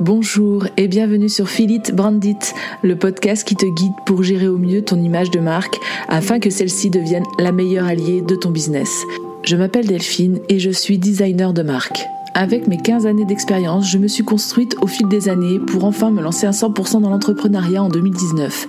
Bonjour et bienvenue sur Philippe Brandit, le podcast qui te guide pour gérer au mieux ton image de marque afin que celle-ci devienne la meilleure alliée de ton business. Je m'appelle Delphine et je suis designer de marque. Avec mes 15 années d'expérience, je me suis construite au fil des années pour enfin me lancer à 100% dans l'entrepreneuriat en 2019.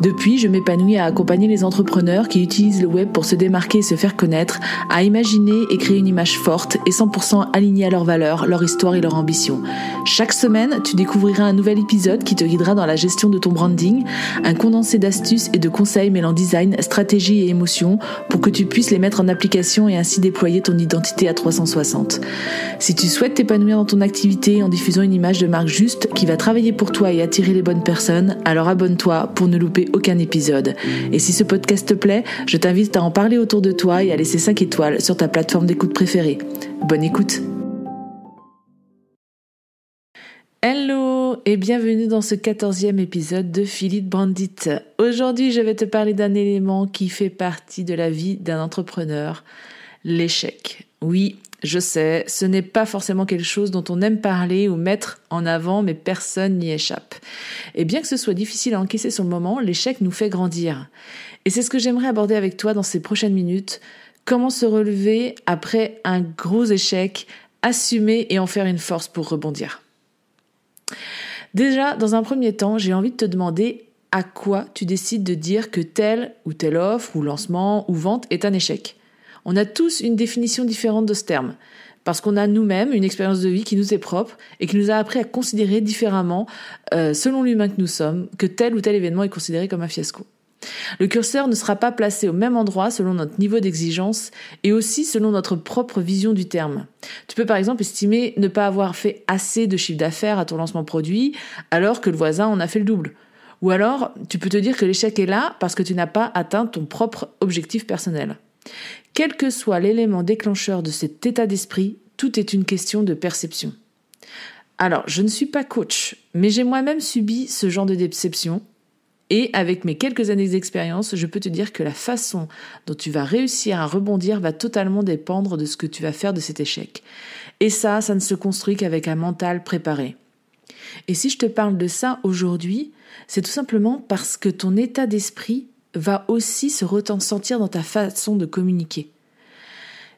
Depuis, je m'épanouis à accompagner les entrepreneurs qui utilisent le web pour se démarquer et se faire connaître, à imaginer et créer une image forte et 100% alignée à leurs valeurs, leur histoire et leur ambition. Chaque semaine, tu découvriras un nouvel épisode qui te guidera dans la gestion de ton branding, un condensé d'astuces et de conseils mêlant design, stratégie et émotion pour que tu puisses les mettre en application et ainsi déployer ton identité à 360. Si tu Souhaite t'épanouir dans ton activité en diffusant une image de marque juste qui va travailler pour toi et attirer les bonnes personnes, alors abonne-toi pour ne louper aucun épisode. Et si ce podcast te plaît, je t'invite à en parler autour de toi et à laisser 5 étoiles sur ta plateforme d'écoute préférée. Bonne écoute Hello et bienvenue dans ce quatorzième épisode de Philippe Brandit. Aujourd'hui, je vais te parler d'un élément qui fait partie de la vie d'un entrepreneur, l'échec. Oui, je sais, ce n'est pas forcément quelque chose dont on aime parler ou mettre en avant, mais personne n'y échappe. Et bien que ce soit difficile à encaisser sur le moment, l'échec nous fait grandir. Et c'est ce que j'aimerais aborder avec toi dans ces prochaines minutes. Comment se relever après un gros échec, assumer et en faire une force pour rebondir. Déjà, dans un premier temps, j'ai envie de te demander à quoi tu décides de dire que telle ou telle offre ou lancement ou vente est un échec. On a tous une définition différente de ce terme, parce qu'on a nous-mêmes une expérience de vie qui nous est propre et qui nous a appris à considérer différemment, euh, selon l'humain que nous sommes, que tel ou tel événement est considéré comme un fiasco. Le curseur ne sera pas placé au même endroit selon notre niveau d'exigence et aussi selon notre propre vision du terme. Tu peux par exemple estimer ne pas avoir fait assez de chiffre d'affaires à ton lancement produit alors que le voisin en a fait le double. Ou alors, tu peux te dire que l'échec est là parce que tu n'as pas atteint ton propre objectif personnel. Quel que soit l'élément déclencheur de cet état d'esprit, tout est une question de perception. Alors, je ne suis pas coach, mais j'ai moi-même subi ce genre de déception. Et avec mes quelques années d'expérience, je peux te dire que la façon dont tu vas réussir à rebondir va totalement dépendre de ce que tu vas faire de cet échec. Et ça, ça ne se construit qu'avec un mental préparé. Et si je te parle de ça aujourd'hui, c'est tout simplement parce que ton état d'esprit va aussi se ressentir dans ta façon de communiquer.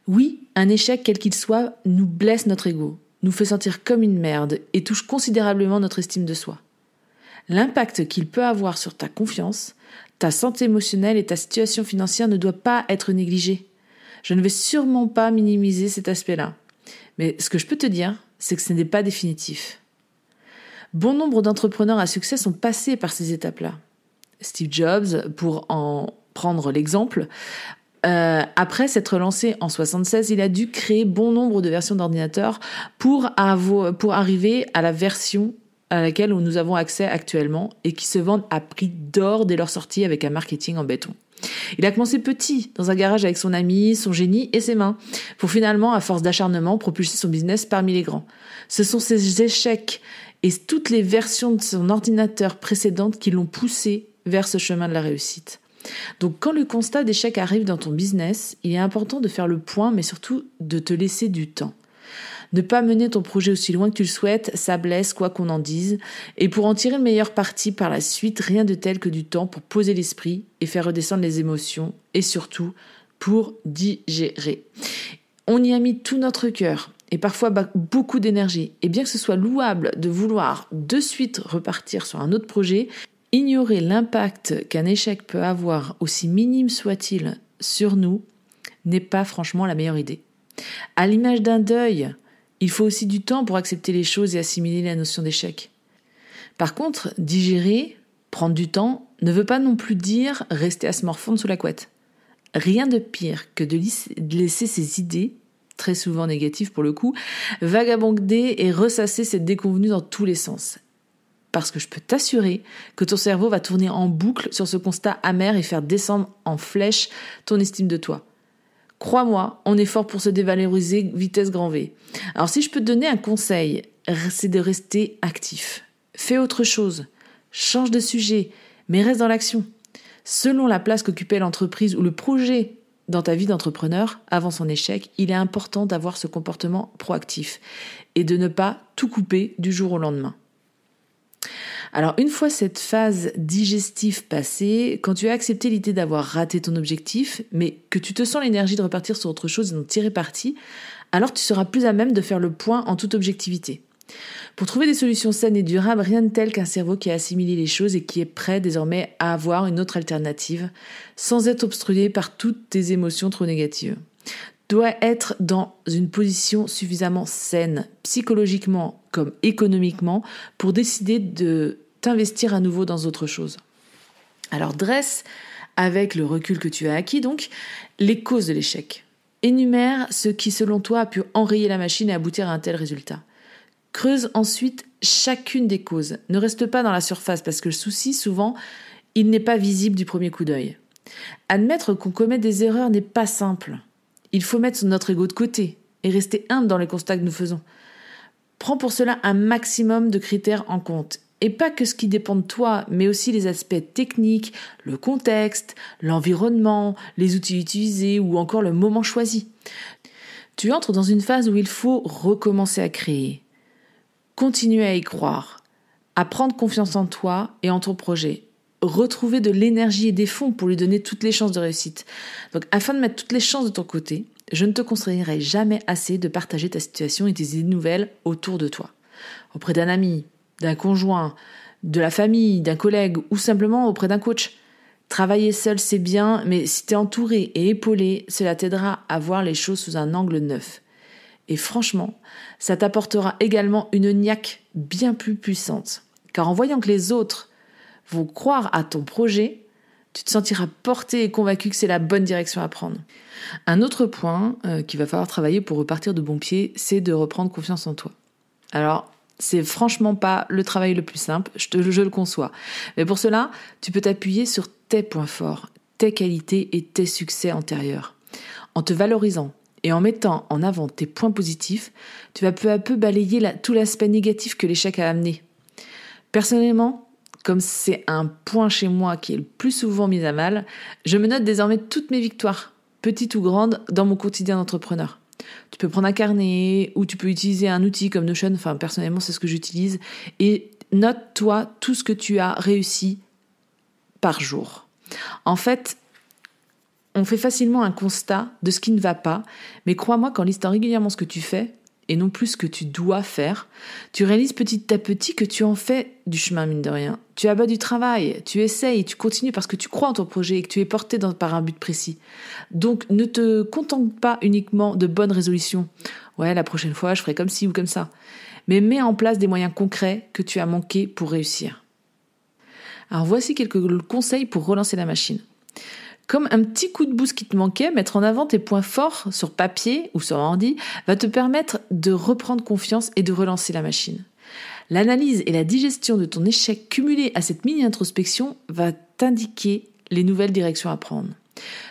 Oui, un échec quel qu'il soit nous blesse notre ego, nous fait sentir comme une merde et touche considérablement notre estime de soi. L'impact qu'il peut avoir sur ta confiance, ta santé émotionnelle et ta situation financière ne doit pas être négligé. Je ne vais sûrement pas minimiser cet aspect-là. Mais ce que je peux te dire, c'est que ce n'est pas définitif. Bon nombre d'entrepreneurs à succès sont passés par ces étapes-là. Steve Jobs, pour en prendre l'exemple. Euh, après s'être lancé en 76, il a dû créer bon nombre de versions d'ordinateurs pour, pour arriver à la version à laquelle nous avons accès actuellement et qui se vendent à prix d'or dès leur sortie avec un marketing en béton. Il a commencé petit, dans un garage avec son ami, son génie et ses mains, pour finalement, à force d'acharnement, propulser son business parmi les grands. Ce sont ses échecs et toutes les versions de son ordinateur précédentes qui l'ont poussé vers ce chemin de la réussite. Donc quand le constat d'échec arrive dans ton business, il est important de faire le point, mais surtout de te laisser du temps. Ne pas mener ton projet aussi loin que tu le souhaites, ça blesse quoi qu'on en dise, et pour en tirer le meilleur parti par la suite, rien de tel que du temps pour poser l'esprit et faire redescendre les émotions, et surtout pour digérer. On y a mis tout notre cœur, et parfois beaucoup d'énergie. Et bien que ce soit louable de vouloir de suite repartir sur un autre projet, Ignorer l'impact qu'un échec peut avoir, aussi minime soit-il, sur nous, n'est pas franchement la meilleure idée. À l'image d'un deuil, il faut aussi du temps pour accepter les choses et assimiler la notion d'échec. Par contre, digérer, prendre du temps, ne veut pas non plus dire rester à se morfondre sous la couette. Rien de pire que de laisser ses idées, très souvent négatives pour le coup, vagabonder et ressasser cette déconvenue dans tous les sens parce que je peux t'assurer que ton cerveau va tourner en boucle sur ce constat amer et faire descendre en flèche ton estime de toi. Crois-moi, on est fort pour se dévaloriser vitesse grand V. Alors si je peux te donner un conseil, c'est de rester actif. Fais autre chose, change de sujet, mais reste dans l'action. Selon la place qu'occupait l'entreprise ou le projet dans ta vie d'entrepreneur, avant son échec, il est important d'avoir ce comportement proactif et de ne pas tout couper du jour au lendemain. Alors une fois cette phase digestive passée, quand tu as accepté l'idée d'avoir raté ton objectif, mais que tu te sens l'énergie de repartir sur autre chose et d'en tirer parti, alors tu seras plus à même de faire le point en toute objectivité. Pour trouver des solutions saines et durables, rien de tel qu'un cerveau qui a assimilé les choses et qui est prêt désormais à avoir une autre alternative, sans être obstrué par toutes tes émotions trop négatives doit être dans une position suffisamment saine, psychologiquement comme économiquement, pour décider de t'investir à nouveau dans autre chose. Alors dresse, avec le recul que tu as acquis donc, les causes de l'échec. Énumère ce qui, selon toi, a pu enrayer la machine et aboutir à un tel résultat. Creuse ensuite chacune des causes. Ne reste pas dans la surface parce que le souci, souvent, il n'est pas visible du premier coup d'œil. Admettre qu'on commet des erreurs n'est pas simple. Il faut mettre notre ego de côté et rester humble dans les constats que nous faisons. Prends pour cela un maximum de critères en compte. Et pas que ce qui dépend de toi, mais aussi les aspects techniques, le contexte, l'environnement, les outils utilisés ou encore le moment choisi. Tu entres dans une phase où il faut recommencer à créer. Continuer à y croire, à prendre confiance en toi et en ton projet, retrouver de l'énergie et des fonds pour lui donner toutes les chances de réussite. Donc afin de mettre toutes les chances de ton côté, je ne te conseillerais jamais assez de partager ta situation et tes idées nouvelles autour de toi. Auprès d'un ami, d'un conjoint, de la famille, d'un collègue ou simplement auprès d'un coach. Travailler seul, c'est bien, mais si tu es entouré et épaulé, cela t'aidera à voir les choses sous un angle neuf. Et franchement, ça t'apportera également une niaque bien plus puissante. Car en voyant que les autres croire à ton projet, tu te sentiras porté et convaincu que c'est la bonne direction à prendre. Un autre point euh, qu'il va falloir travailler pour repartir de bon pied, c'est de reprendre confiance en toi. Alors, c'est franchement pas le travail le plus simple, je, le conçois. Mais pour cela, tu peux t'appuyer sur tes points forts, tes qualités et tes succès antérieurs. En te valorisant et en mettant en avant tes points positifs, tu vas peu à peu balayer tout l'aspect négatif que l'échec a amené. Personnellement, comme c'est un point chez moi qui est le plus souvent mis à mal, je me note désormais toutes mes victoires, petites ou grandes, dans mon quotidien d'entrepreneur. Tu peux prendre un carnet ou tu peux utiliser un outil comme Notion, enfin personnellement c'est ce que j'utilise, et note-toi tout ce que tu as réussi par jour. En fait, on fait facilement un constat de ce qui ne va pas, mais crois-moi, qu'en listant régulièrement ce que tu fais, et non plus ce que tu dois faire, tu réalises petit à petit que tu en fais du chemin, mine de rien. Tu abats du travail, tu essayes, tu continues parce que tu crois en ton projet et que tu es porté par un but précis. Donc ne te contente pas uniquement de bonnes résolutions. Ouais, la prochaine fois, je ferai comme ci ou comme ça. Mais mets en place des moyens concrets que tu as manqués pour réussir. Alors voici quelques conseils pour relancer la machine. Comme un petit coup de boost qui te manquait, mettre en avant tes points forts sur papier ou sur ordi va te permettre de reprendre confiance et de relancer la machine. L'analyse et la digestion de ton échec cumulé à cette mini-introspection va t'indiquer les nouvelles directions à prendre.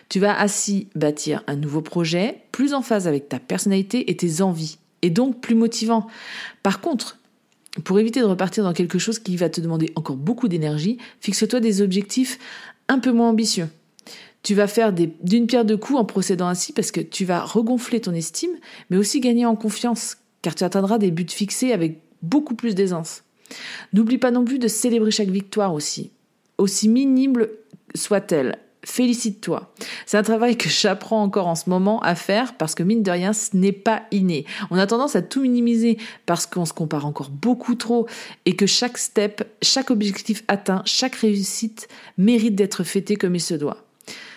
Tu vas ainsi bâtir un nouveau projet plus en phase avec ta personnalité et tes envies, et donc plus motivant. Par contre, pour éviter de repartir dans quelque chose qui va te demander encore beaucoup d'énergie, fixe-toi des objectifs un peu moins ambitieux. Tu vas faire d'une pierre deux coups en procédant ainsi parce que tu vas regonfler ton estime, mais aussi gagner en confiance, car tu atteindras des buts fixés avec beaucoup plus d'aisance. N'oublie pas non plus de célébrer chaque victoire aussi, aussi minime soit-elle. Félicite-toi. C'est un travail que j'apprends encore en ce moment à faire parce que mine de rien, ce n'est pas inné. On a tendance à tout minimiser parce qu'on se compare encore beaucoup trop et que chaque step, chaque objectif atteint, chaque réussite mérite d'être fêté comme il se doit.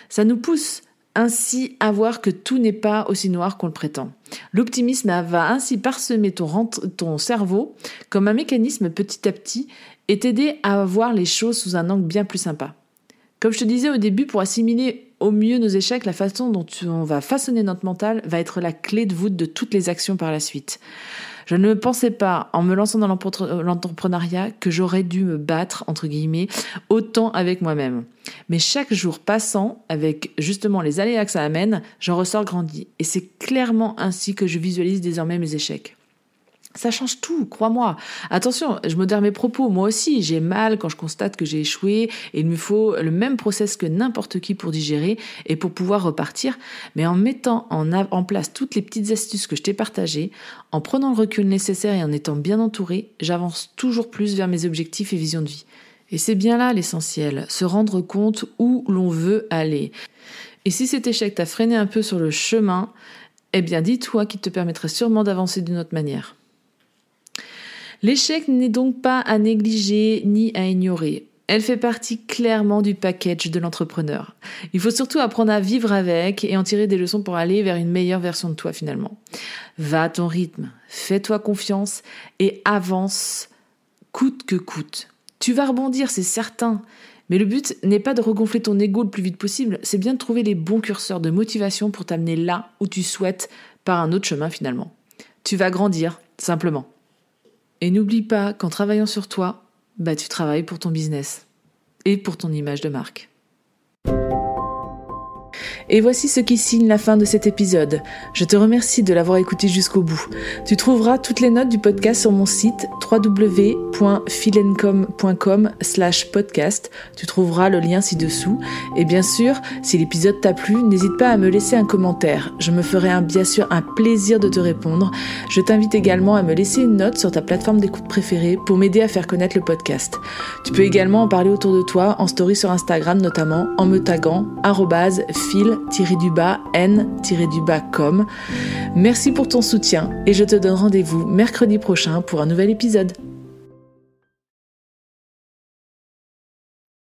Ça nous pousse ainsi à voir que tout n'est pas aussi noir qu'on le prétend. L'optimisme va ainsi parsemer ton, cerveau comme un mécanisme petit à petit et t'aider à voir les choses sous un angle bien plus sympa. Comme je te disais au début, pour assimiler au mieux nos échecs, la façon dont on va façonner notre mental va être la clé de voûte de toutes les actions par la suite. Je ne pensais pas, en me lançant dans euh, l'entrepreneuriat, que j'aurais dû me battre, entre guillemets, autant avec moi-même. Mais chaque jour passant, avec justement les aléas que ça amène, j'en ressors grandi. Et c'est clairement ainsi que je visualise désormais mes échecs. Ça change tout, crois-moi. Attention, je modère mes propos, moi aussi, j'ai mal quand je constate que j'ai échoué et il me faut le même process que n'importe qui pour digérer et pour pouvoir repartir, mais en mettant en, place toutes les petites astuces que je t'ai partagées, en prenant le recul nécessaire et en étant bien entouré, j'avance toujours plus vers mes objectifs et visions de vie. Et c'est bien là l'essentiel, se rendre compte où l'on veut aller. Et si cet échec t'a freiné un peu sur le chemin, eh bien dis-toi qu'il te permettrait sûrement d'avancer d'une autre manière. L'échec n'est donc pas à négliger ni à ignorer. Elle fait partie clairement du package de l'entrepreneur. Il faut surtout apprendre à vivre avec et en tirer des leçons pour aller vers une meilleure version de toi finalement. Va à ton rythme, fais-toi confiance et avance coûte que coûte. Tu vas rebondir, c'est certain. Mais le but n'est pas de regonfler ton ego le plus vite possible, c'est bien de trouver les bons curseurs de motivation pour t'amener là où tu souhaites par un autre chemin finalement. Tu vas grandir, simplement. Et n'oublie pas qu'en travaillant sur toi, bah, tu travailles pour ton business et pour ton image de marque. Et voici ce qui signe la fin de cet épisode. Je te remercie de l'avoir écouté jusqu'au bout. Tu trouveras toutes les notes du podcast sur mon site www.filencom.com slash podcast. Tu trouveras le lien ci-dessous. Et bien sûr, si l'épisode t'a plu, n'hésite pas à me laisser un commentaire. Je me ferai bien sûr un plaisir de te répondre. Je t'invite également à me laisser une note sur ta plateforme d'écoute préférée pour m'aider à faire connaître le podcast. Tu peux également en parler autour de toi en story sur Instagram notamment en me taguant fil n-com. Merci pour ton soutien et je te donne rendez-vous mercredi prochain pour un nouvel épisode.